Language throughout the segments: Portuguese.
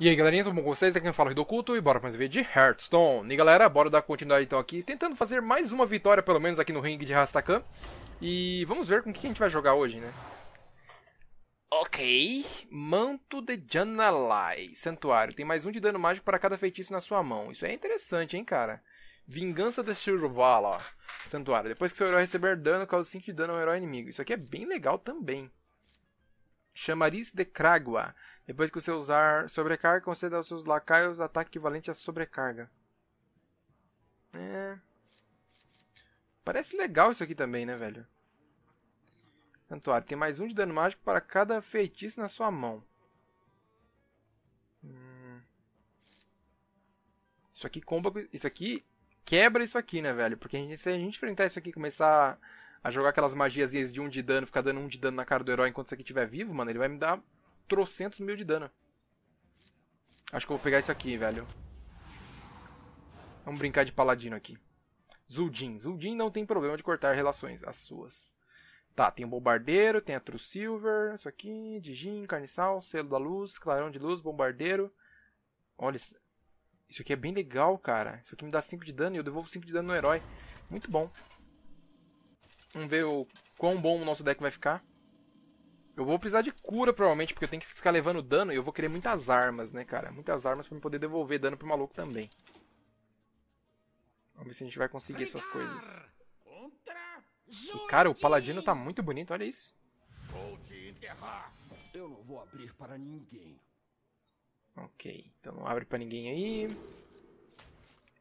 E aí galerinha, tudo bom com vocês? Aqui quem fala é do culto? e bora mais um vídeo de Hearthstone. E galera, bora dar continuidade então aqui, tentando fazer mais uma vitória pelo menos aqui no ringue de Rastakhan. E vamos ver com o que a gente vai jogar hoje, né? Ok, Manto de Janalai, Santuário. Tem mais um de dano mágico para cada feitiço na sua mão. Isso é interessante, hein, cara? Vingança de Shirvala, Santuário. Depois que seu herói receber dano, causa 5 de dano ao herói inimigo. Isso aqui é bem legal também. Chamariz de Kragua. Depois que você usar sobrecarga, conceda aos seus lacaios ataque equivalente à sobrecarga. É. Parece legal isso aqui também, né, velho? Santuário. Tem mais um de dano mágico para cada feitiço na sua mão. Hum. Isso aqui comba. Isso aqui quebra isso aqui, né, velho? Porque a gente, se a gente enfrentar isso aqui e começar a jogar aquelas magiazinhas de um de dano, ficar dando um de dano na cara do herói enquanto isso aqui estiver vivo, mano, ele vai me dar trocentos mil de dano. Acho que eu vou pegar isso aqui, velho. Vamos brincar de paladino aqui. Zuljin, Zuljin não tem problema de cortar relações. As suas. Tá, tem o Bombardeiro, tem a True Silver, isso aqui, Dijin, Carniçal, Selo da Luz, Clarão de Luz, Bombardeiro. Olha, isso aqui é bem legal, cara. Isso aqui me dá 5 de dano e eu devolvo 5 de dano no herói. Muito bom. Vamos ver o quão bom o nosso deck vai ficar. Eu vou precisar de cura, provavelmente, porque eu tenho que ficar levando dano e eu vou querer muitas armas, né, cara? Muitas armas pra poder devolver dano pro maluco também. Vamos ver se a gente vai conseguir essas coisas. E, cara, o paladino tá muito bonito, olha isso. Eu não vou abrir para ninguém. Ok, então não abre para ninguém aí.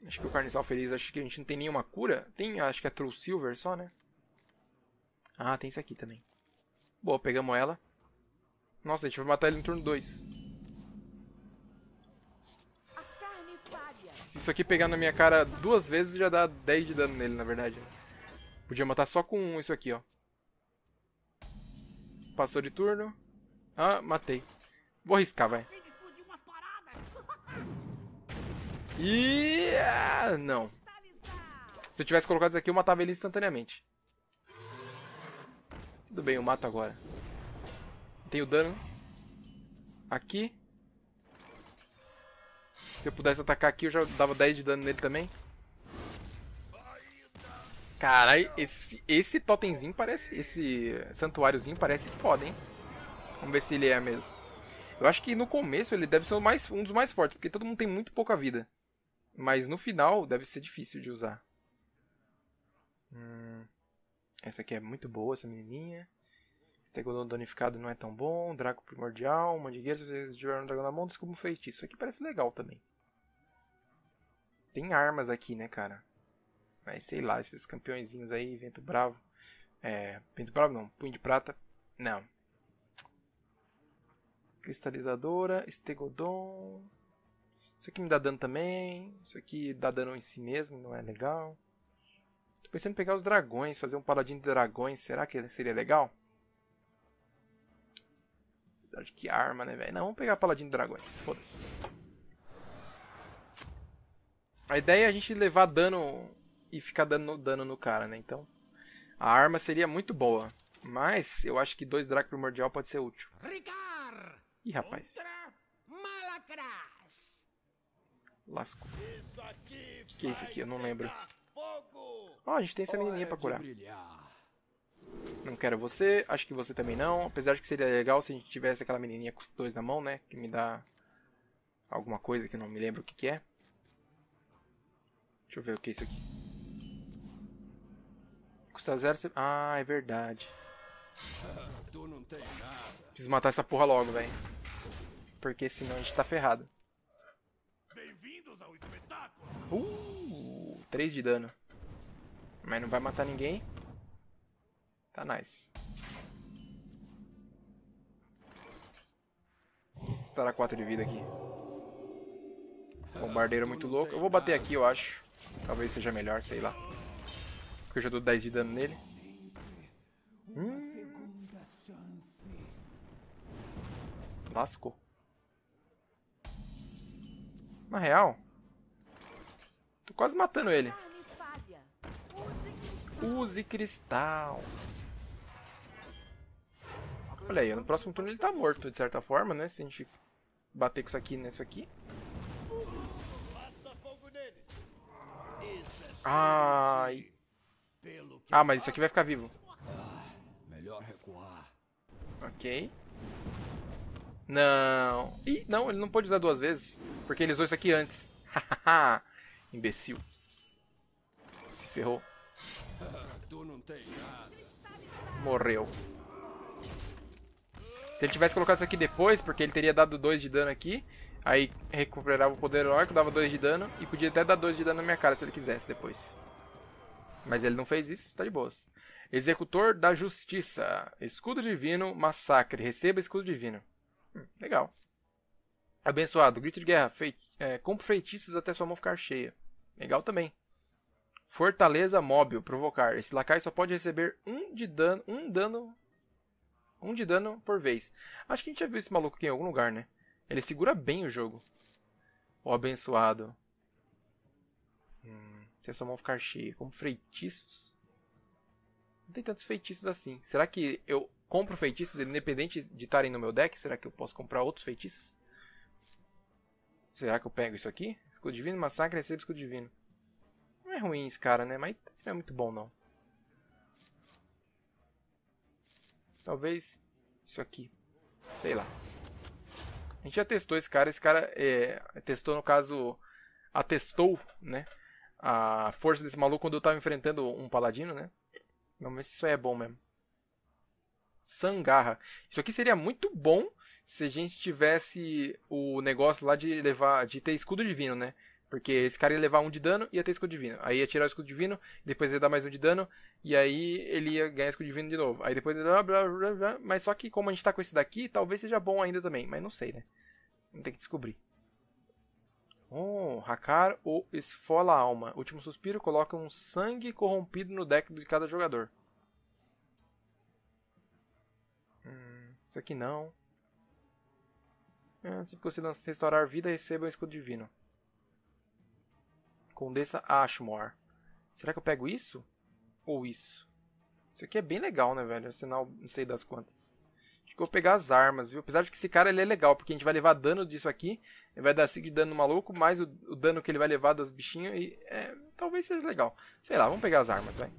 Acho que o Carniçal Feliz, acho que a gente não tem nenhuma cura. Tem, acho que é True Silver só, né? Ah, tem isso aqui também. Boa, pegamos ela. Nossa, a gente vai matar ele no turno 2. Se isso aqui pegar na minha cara duas vezes, já dá 10 de dano nele, na verdade. Podia matar só com um isso aqui, ó. Passou de turno. Ah, matei. Vou arriscar, vai. E... Ah, não. Se eu tivesse colocado isso aqui, eu matava ele instantaneamente. Tudo bem, eu mato agora. Tenho dano. Aqui. Se eu pudesse atacar aqui, eu já dava 10 de dano nele também. Caralho, esse, esse totemzinho parece... Esse santuáriozinho parece foda, hein? Vamos ver se ele é mesmo. Eu acho que no começo ele deve ser mais, um dos mais fortes, porque todo mundo tem muito pouca vida. Mas no final deve ser difícil de usar. Hum... Essa aqui é muito boa, essa menininha. Stegodon danificado não é tão bom. Draco primordial, mandigueira. Se vocês tiveram um dragão na mão, desculpa um feitiço. Isso aqui parece legal também. Tem armas aqui, né, cara? Mas sei lá, esses campeõezinhos aí, vento bravo. É, vento bravo não, punho de prata. Não. Cristalizadora, Stegodon. Isso aqui me dá dano também. Isso aqui dá dano em si mesmo, não é legal. Tô pensando em pegar os dragões, fazer um paladino de dragões. Será que seria legal? Apesar de que arma, né, velho? Não, vamos pegar paladino de dragões. Foda-se. A ideia é a gente levar dano e ficar dando dano no cara, né? Então, a arma seria muito boa. Mas eu acho que dois dragões primordial pode ser útil. Ih, rapaz. Lasco. O que é isso aqui? Eu não lembro. Ó, oh, a gente tem essa menininha pra curar. Não quero você, acho que você também não. Apesar de que seria legal se a gente tivesse aquela menininha com os dois na mão, né? Que me dá alguma coisa que eu não me lembro o que, que é. Deixa eu ver o que é isso aqui. Custa zero... Ah, é verdade. Preciso matar essa porra logo, velho. Porque senão a gente tá ferrado. Uh, 3 de dano. Mas não vai matar ninguém. Tá nice. Estará 4 de vida aqui. Bombardeiro muito louco. Eu vou bater aqui, eu acho. Talvez seja melhor, sei lá. Porque eu já dou 10 de dano nele. Hum. Lascou. Na real, tô quase matando ele. Use cristal. Olha aí, no próximo turno ele tá morto, de certa forma, né? Se a gente bater com isso aqui nisso aqui. Ai. Ah, mas isso aqui vai ficar vivo. Ok. Não. Ih, não, ele não pode usar duas vezes. Porque ele usou isso aqui antes. Hahaha. Imbecil. Se ferrou. Morreu. Se ele tivesse colocado isso aqui depois, porque ele teria dado 2 de dano aqui, aí recuperava o poder heróico, dava 2 de dano, e podia até dar 2 de dano na minha cara se ele quisesse depois. Mas ele não fez isso, tá de boas. Executor da Justiça. Escudo Divino, Massacre. Receba Escudo Divino. Hum, legal. Abençoado. Grito de Guerra. Fei é, compre feitiços até sua mão ficar cheia. Legal também. Fortaleza móvel, provocar. Esse lacaio só pode receber um de dano, um dano, um de dano por vez. Acho que a gente já viu esse maluco aqui em algum lugar, né? Ele segura bem o jogo. O abençoado. Hum, se a sua mão ficar cheia, como feitiços. Não tem tantos feitiços assim. Será que eu compro feitiços independente de estarem no meu deck? Será que eu posso comprar outros feitiços? Será que eu pego isso aqui? Escudo divino, massacre, recebe escudo divino. É ruim esse cara, né? Mas não é muito bom, não. Talvez isso aqui. Sei lá. A gente já testou esse cara. Esse cara é, testou, no caso, atestou, né? A força desse maluco quando eu tava enfrentando um paladino, né? Vamos ver se isso é bom mesmo. Sangarra. Isso aqui seria muito bom se a gente tivesse o negócio lá de levar, de ter escudo divino, né? Porque esse cara ia levar um de dano e ia ter escudo divino. Aí ia tirar o escudo divino, depois ia dar mais um de dano, e aí ele ia ganhar escudo divino de novo. Aí depois. Blá, blá, blá, blá, mas só que como a gente tá com esse daqui, talvez seja bom ainda também. Mas não sei, né? Não tem que descobrir. Oh, então, Hakar ou Esfola Alma. Último suspiro coloca um sangue corrompido no deck de cada jogador. Hum, isso aqui não. Ah, se você restaurar vida, receba um escudo divino. Condessa Ashmore. Será que eu pego isso? Ou isso? Isso aqui é bem legal, né, velho? Sinal, não sei das quantas. Acho que eu vou pegar as armas, viu? Apesar de que esse cara ele é legal, porque a gente vai levar dano disso aqui. Ele vai dar sig de dano maluco, mais o, o, dano que ele vai levar das bichinhas. E é, talvez seja legal. Sei lá, vamos pegar as armas, vai.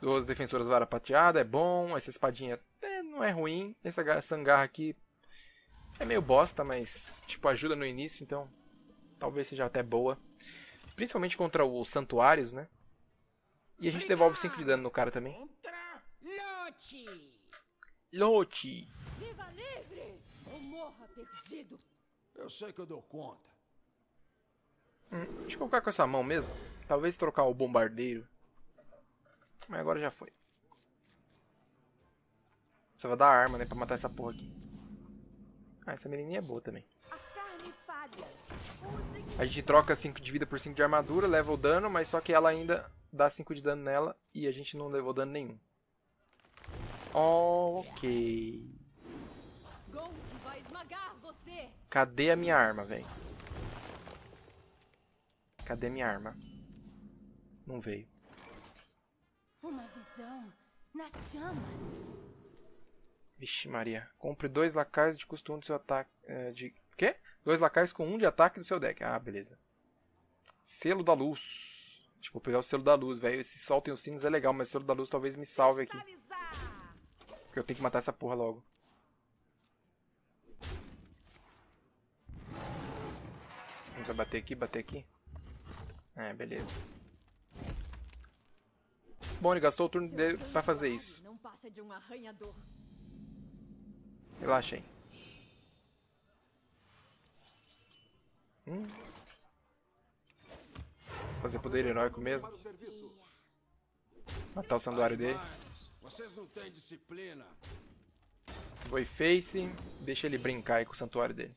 Duas defensoras vara pateada, é bom. Essa espadinha é, não é ruim. Essa sangarra aqui é meio bosta, mas tipo ajuda no início, então talvez seja até boa. Principalmente contra os santuários, né? E a gente devolve 5 de dano no cara também. Lote! Viva livre! Ou morra perdido! Eu sei que eu dou conta. Hum, deixa eu colocar com essa mão mesmo. Talvez trocar o bombardeiro. Mas agora já foi. Você vai dar arma, né? Pra matar essa porra aqui. Ah, essa menininha é boa também. A carne falha. A gente troca 5 de vida por 5 de armadura, leva o dano, mas só que ela ainda dá 5 de dano nela e a gente não levou dano nenhum. Ok. Cadê a minha arma, velho? Cadê a minha arma? Não veio. Uma visão nas chamas. Vixe Maria. Compre dois lacais de costume. do seu ataque... Eh, de... Quê? Dois lacaios com um de ataque do seu deck. Ah, beleza. Selo da luz. Tipo, vou pegar o selo da luz, velho. Esse soltem os sinos é legal, mas o selo da luz talvez me salve aqui. Porque eu tenho que matar essa porra logo. Vai bater aqui, bater aqui. É, beleza. Bom, ele gastou o turno dele pra fazer isso. Relaxa aí. Hum. Fazer poder heróico mesmo. Matar o santuário dele. Vocês não têm disciplina. Boy Face, deixa ele brincar aí com o santuário dele.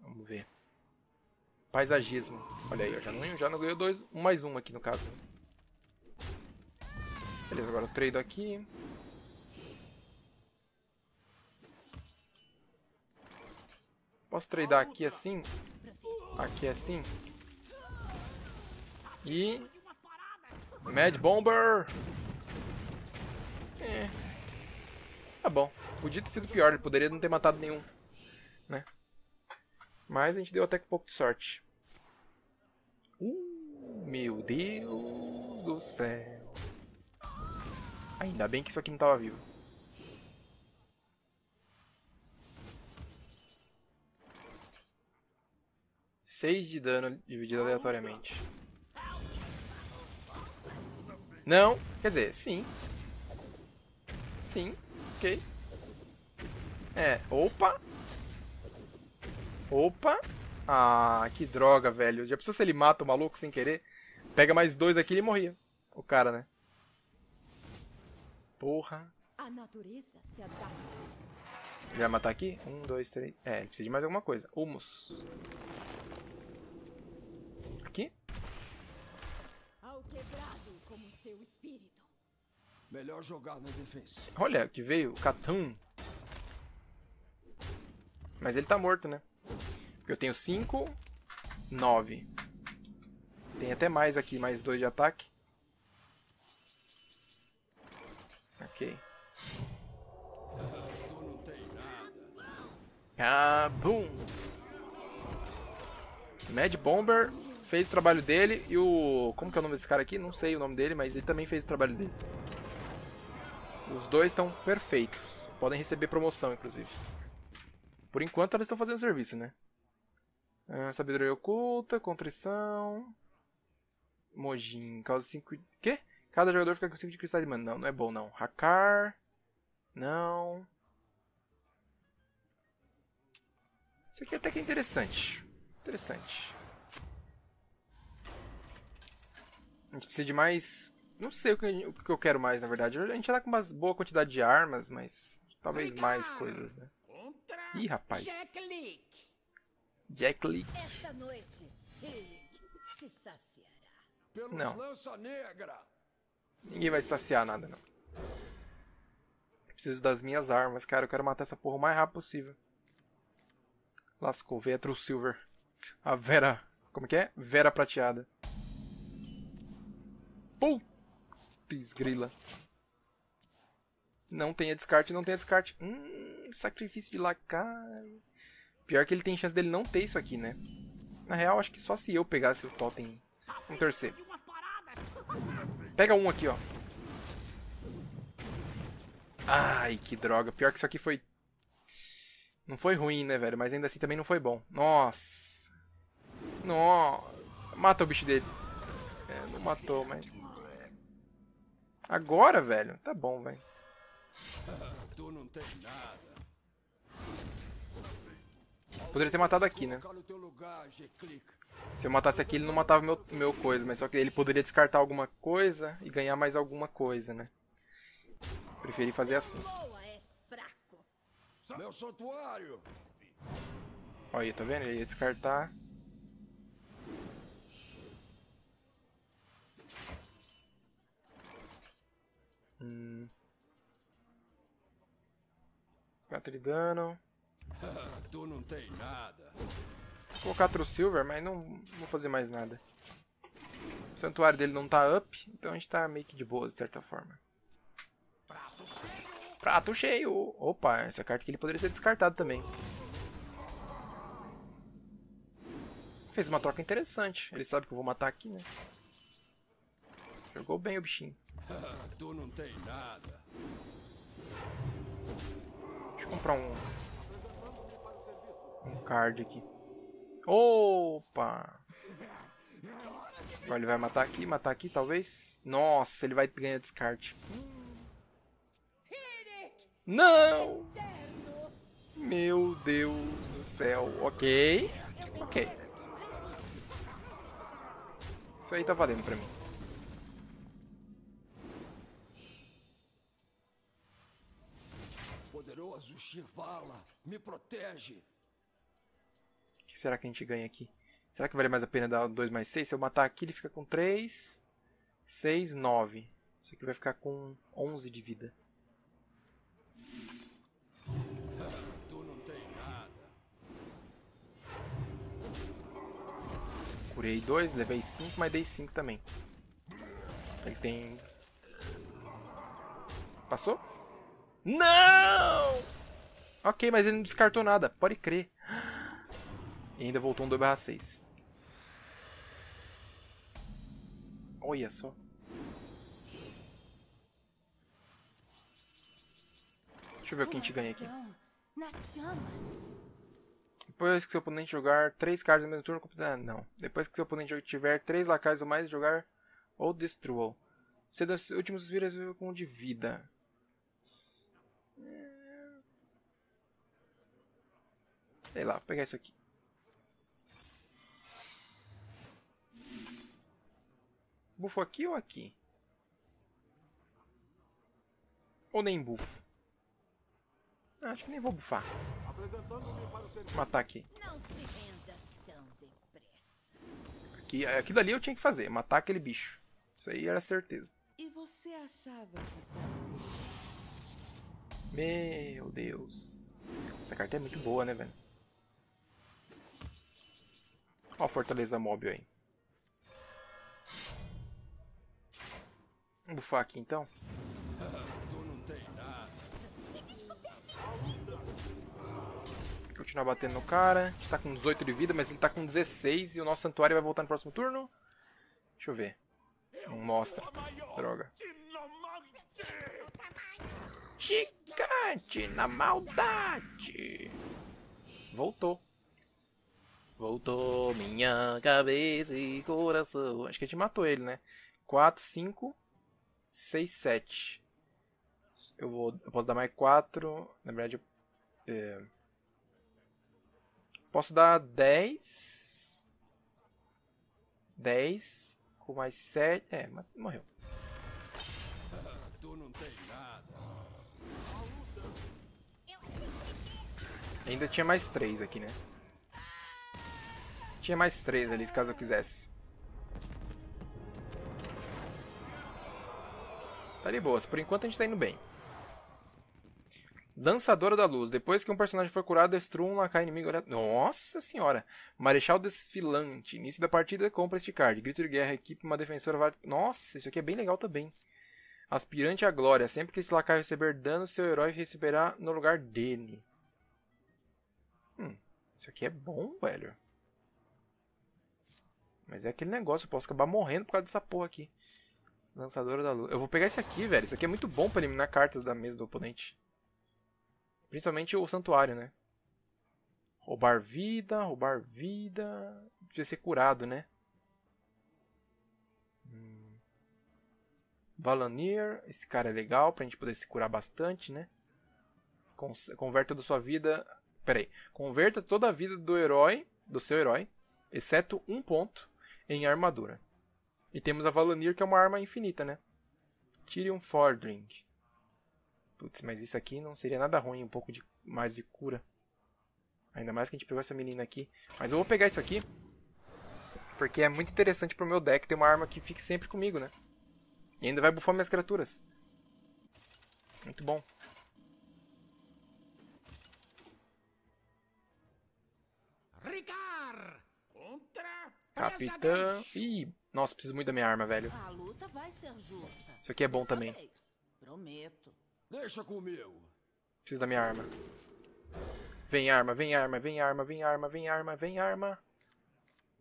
Vamos ver. Paisagismo. Olha aí, eu já não, já não ganhei dois, um mais um aqui no caso. Beleza, agora o trade aqui. Posso tradear aqui assim? Aqui é assim? E... Mad Bomber! É... Tá bom. Podia ter sido pior, ele poderia não ter matado nenhum. Né? Mas a gente deu até um pouco de sorte. Uh, meu Deus do céu. Ainda bem que isso aqui não estava vivo. 6 de dano dividido ah, então. aleatoriamente. Não, quer dizer, sim. Sim, ok. É, opa. Opa. Ah, que droga, velho. Já pensou se ele mata o maluco sem querer? Pega mais dois aqui e ele morria. O cara, né? Porra. Ele vai matar aqui? Um, dois, três. É, ele precisa de mais alguma coisa. Humus. Melhor jogar na Olha que veio, o Catum. Mas ele tá morto, né? Porque eu tenho 5, 9. Tem até mais aqui, mais 2 de ataque. Ok. Ah, boom! Mad Bomber fez o trabalho dele e o... Como que é o nome desse cara aqui? Não sei o nome dele, mas ele também fez o trabalho dele. Os dois estão perfeitos. Podem receber promoção, inclusive. Por enquanto, elas estão fazendo serviço, né? Ah, sabedoria oculta, contrição... Mojin, causa 5... Cinco... Quê? Cada jogador fica com 5 de cristal de mana. Não, não é bom, não. hakar Não... Isso aqui até que é interessante. Interessante. A gente precisa de mais não sei o que, o que eu quero mais, na verdade. A gente tá com uma boa quantidade de armas, mas talvez mais coisas, né? Ih, rapaz. Jack Leak. Jack Leak. Esta noite, se saciará. Não. Ninguém vai saciar nada, não. Preciso das minhas armas, cara. Eu quero matar essa porra o mais rápido possível. Lascou. Vetro Silver. A Vera... Como que é? Vera Prateada. Puta! Pisgrila. Não tenha descarte, não tenha descarte. Hum, sacrifício de lacai. Pior que ele tem chance dele não ter isso aqui, né? Na real, acho que só se eu pegasse o totem. Vamos torcer. Pega um aqui, ó. Ai, que droga. Pior que isso aqui foi... Não foi ruim, né, velho? Mas ainda assim também não foi bom. Nossa. Nossa. Mata o bicho dele. É, não matou, mas... Agora, velho? Tá bom, velho. tu não tem nada. Poderia ter matado aqui, né? Se eu matasse aqui, ele não matava meu, meu coisa, mas só que ele poderia descartar alguma coisa e ganhar mais alguma coisa, né? Preferi fazer assim. É Olha aí, tá vendo? Ele ia descartar. 4 de dano. tu não tem nada. Vou colocar True Silver, mas não vou fazer mais nada. O santuário dele não tá up, então a gente tá meio que de boa, de certa forma. Prato cheio! Prato cheio. Opa, essa carta aqui ele poderia ser descartado também. Fez uma troca interessante. Ele sabe que eu vou matar aqui, né? Jogou bem o bichinho. tu não tem nada. Deixa eu comprar um. Um card aqui. Opa! Agora ele vai matar aqui, matar aqui, talvez. Nossa, ele vai ganhar descarte. Não! Meu Deus do céu. Ok. Ok. Isso aí tá valendo pra mim. Shivala, me protege. O que será que a gente ganha aqui? Será que vale mais a pena dar 2 mais 6? Se eu matar aqui, ele fica com 3, 6, 9. Isso aqui vai ficar com 11 de vida. Tu não tem nada. Curei 2, levei 5, mas dei 5 também. Ele tem... Passou? Não! Ok, mas ele não descartou nada. Pode crer. E ainda voltou um 2/6. Olha só. Deixa eu ver o que a gente ganha aqui. Depois que seu oponente jogar 3 cartas no mesmo turno, ah, não. Depois que seu oponente tiver 3 lacaios ou mais, jogar ou destrua. Você dos últimos vira com um de vida. Sei lá, vou pegar isso aqui. Bufo aqui ou aqui? Ou nem bufo? Ah, acho que nem vou bufar. Vou matar aqui. Aqui, aquilo ali eu tinha que fazer, matar aquele bicho. Isso aí era certeza. Meu Deus. Essa carta é muito boa, né, velho? Olha a fortaleza móvel aí. Vamos bufar aqui então. Continuar batendo no cara. A gente tá com 18 de vida, mas ele tá com 16 e o nosso santuário vai voltar no próximo turno. Deixa eu ver. Não mostra. Droga. Gigante na maldade! Voltou. Voltou minha cabeça e coração. Acho que a gente matou ele, né? 4, 5, 6, 7. Eu, vou, eu posso dar mais 4. Na verdade, eu, é, posso dar 10. 10 com mais 7. É, mas morreu. Ainda tinha mais 3 aqui, né? Tinha mais três ali, caso eu quisesse. Tá de boas. Por enquanto a gente tá indo bem. lançadora da Luz. Depois que um personagem for curado, destrua um lacar inimigo. Nossa senhora! Marechal Desfilante. Início da partida, compra este card. Grito de guerra, equipe, uma defensora... Nossa, isso aqui é bem legal também. Aspirante à glória. Sempre que esse lacar receber dano, seu herói receberá no lugar dele. Hum, isso aqui é bom, velho. Mas é aquele negócio, eu posso acabar morrendo por causa dessa porra aqui. Lançadora da luz. Eu vou pegar esse aqui, velho. Isso aqui é muito bom pra eliminar cartas da mesa do oponente. Principalmente o santuário, né? Roubar vida, roubar vida. Devia ser curado, né? Hum. Valanir. Esse cara é legal pra gente poder se curar bastante, né? converta toda a sua vida. Peraí. Converta toda a vida do herói, do seu herói, exceto um ponto em armadura. E temos a Valanir, que é uma arma infinita, né? Tyrion Fordring. Putz, mas isso aqui não seria nada ruim, um pouco de mais de cura. Ainda mais que a gente pegou essa menina aqui. Mas eu vou pegar isso aqui, porque é muito interessante pro meu deck ter uma arma que fique sempre comigo, né? E ainda vai bufar minhas criaturas. Muito bom. Rica! Capitã. Ih, nossa, preciso muito da minha arma, velho. Isso aqui é bom também. Prometo. Deixa comigo. Preciso da minha arma. Vem arma, vem arma, vem arma, vem arma, vem arma, vem arma.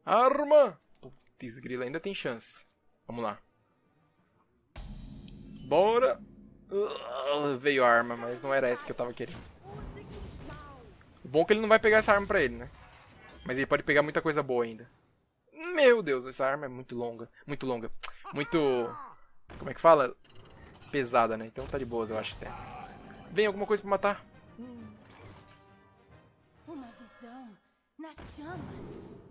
Arma! Putz, grila, ainda tem chance. Vamos lá. Bora! Uh, veio a arma, mas não era essa que eu tava querendo. O bom é que ele não vai pegar essa arma pra ele, né? Mas ele pode pegar muita coisa boa ainda. Meu Deus, essa arma é muito longa. Muito longa. Muito... Como é que fala? Pesada, né? Então tá de boas, eu acho até. Vem, alguma coisa pra matar? Hum. Uma visão nas chamas.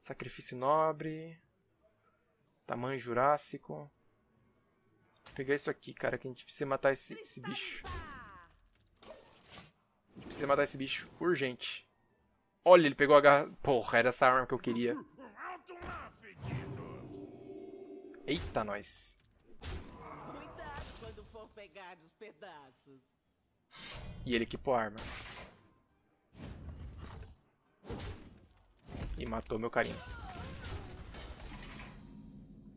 Sacrifício nobre. Tamanho jurássico. Vou pegar isso aqui, cara, que a gente precisa matar esse, esse bicho. A gente precisa matar esse bicho urgente. Olha, ele pegou a garra... Porra, era essa arma que eu queria. Eita, nós. Cuidado quando for pegar os pedaços. E ele equipou a arma. E matou meu carinho.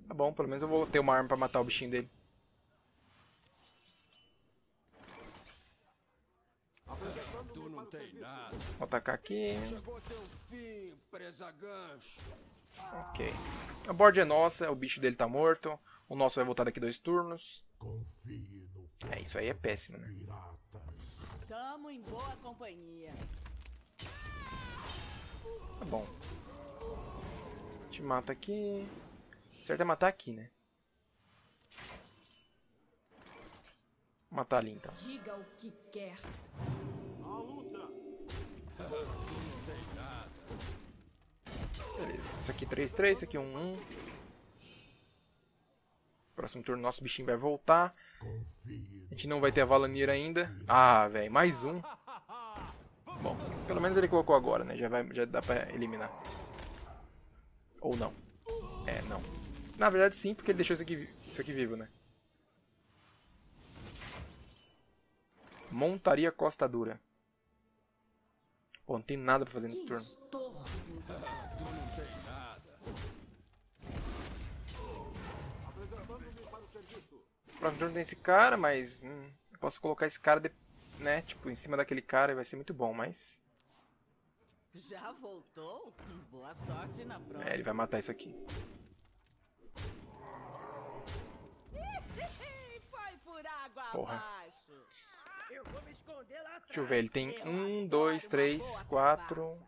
Tá bom, pelo menos eu vou ter uma arma pra matar o bichinho dele. Vou atacar aqui. Chegou teu fim, presa gancho. Ok. A board é nossa, o bicho dele tá morto. O nosso vai voltar daqui dois turnos. É, isso aí é péssimo, né? Tamo em boa companhia. Tá bom. Te mata aqui. O certo é matar aqui, né? matar ali então. Diga o que quer. A luta. Isso aqui 3, 3, isso aqui 1, é 1. Próximo turno nosso bichinho vai voltar. A gente não vai ter a Valanir ainda. Ah, velho, mais um. Bom, pelo menos ele colocou agora, né? Já, vai, já dá pra eliminar. Ou não. É, não. Na verdade sim, porque ele deixou isso aqui, isso aqui vivo, né? Montaria Costa Dura. Bom, não tem nada pra fazer nesse turno. próximo turno tem esse cara, mas. Hum, posso colocar esse cara, de, né? Tipo, em cima daquele cara e vai ser muito bom, mas. Já voltou? Boa sorte na próxima. É, ele vai matar isso aqui. Porra. Deixa eu ver, ele tem 1, 2, 3, 4.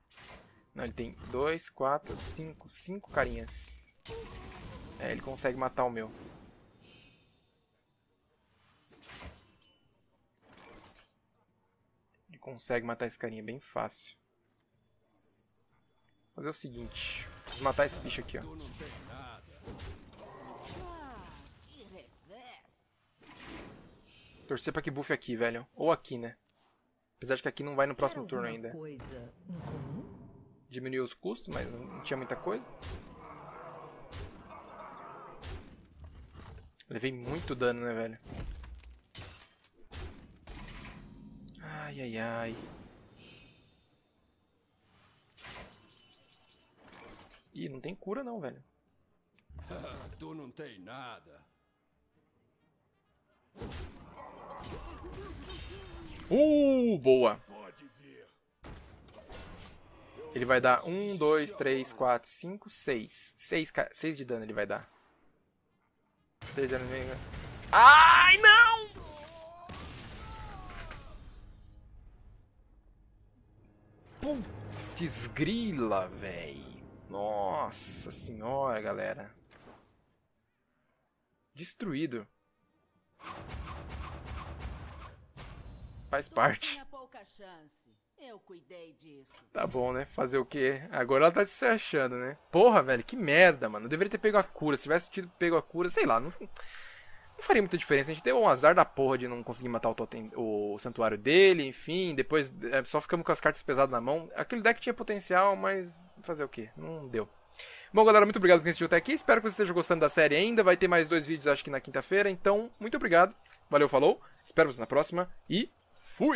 Não, ele tem 2, 4, 5. 5 carinhas. É, ele consegue matar o meu. consegue matar esse carinha bem fácil. Fazer o seguinte, vamos matar esse bicho aqui, ó. Torcer pra que buff aqui, velho. Ou aqui, né? Apesar de que aqui não vai no próximo turno ainda. Diminuiu os custos, mas não tinha muita coisa. Levei muito dano, né, velho? Ai, ai, ai. Ih, não tem cura não, velho. tu não tem nada. Uh, boa. Ele vai dar 1, 2, 3, 4, 5, 6. 6, 6 de dano ele vai dar. 3 de dano. Né? Ai, não! Putz grila, velho. Nossa senhora, galera. Destruído. Faz parte. Tá bom, né? Fazer o quê? Agora ela tá se achando, né? Porra, velho, que merda, mano. Eu deveria ter pego a cura. Se tivesse tido pego a cura, sei lá. Não não faria muita diferença. A gente deu um azar da porra de não conseguir matar o, totem, o santuário dele, enfim. Depois é, só ficamos com as cartas pesadas na mão. Aquele deck tinha potencial, mas fazer o quê? Não deu. Bom, galera, muito obrigado por assistir até aqui. Espero que você esteja gostando da série ainda. Vai ter mais dois vídeos, acho que na quinta-feira. Então, muito obrigado. Valeu, falou. Espero você na próxima e fui!